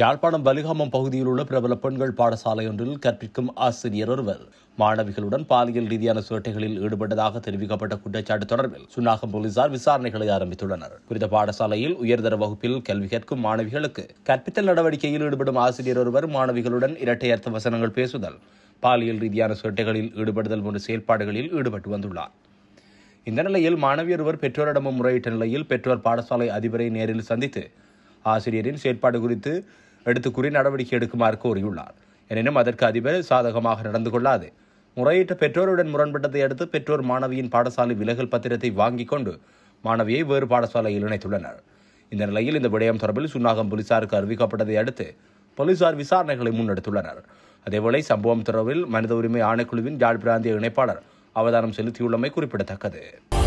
யாழ்ப்பாணம் பலிகாமம் பகுதியில் உள்ள பிரபல பெண்கள் பாடசாலை ஒன்றில் கற்பிக்கும் ஆசிரியர் ஒருவர் மாணவிகளுடன் பாலியல் ரீதியான சுரட்டைகளில் ஈடுபட்டதாக தெரிவிக்கப்பட்ட குற்றச்சாட்டு தொடர்பில் சுன்னாகம் போலீசார் விசாரணைகளை ஆரம்பித்துள்ளனர் குறித்த பாடசாலையில் உயர்தர வகுப்பில் கல்வி கேட்கும் மாணவிகளுக்கு கற்பித்தல் நடவடிக்கையில் ஈடுபடும் ஆசிரியர் ஒருவர் மாணவிகளுடன் இரட்டை அர்த்த வசனங்கள் பேசுதல் பாலியல் ரீதியான சுரட்டைகளில் ஈடுபடுதல் போன்ற செயல்பாடுகளில் ஈடுபட்டு வந்துள்ளார் இந்த நிலையில் மாணவியர் ஒருவர் பெற்றோரிடமும் முறையிட்ட நிலையில் பெற்றோர் பாடசாலை அதிபரை நேரில் சந்தித்து ஆசிரியரின் செயற்பாடு குறித்து கூறி நடவடிக்கை எடுக்குமாறு கோரியுள்ளார் எனினும் அதற்கு அதிபர் சாதகமாக நடந்து கொள்ளாது முறையிட்ட பெற்றோருடன் முரண்பட்டதை அடுத்து பெற்றோர் மாணவியின் பாடசாலை விலகல் பத்திரத்தை வாங்கிக் கொண்டு மாணவியை வேறு பாடசாலையில் இணைத்துள்ளனர் இந்த நிலையில் இந்த விடயம் தொடர்பில் சுன்னாகம் போலீசாருக்கு அறிவிக்கப்பட்டதை அடுத்து போலீசார் விசாரணைகளை முன்னெடுத்துள்ளனர் அதேவேளை சம்பவம் தொடர்பில் மனித உரிமை ஆணைக்குழுவின் யாழ் பிராந்திய இணைப்பாளர் அவதானம் செலுத்தியுள்ளமை குறிப்பிடத்தக்கது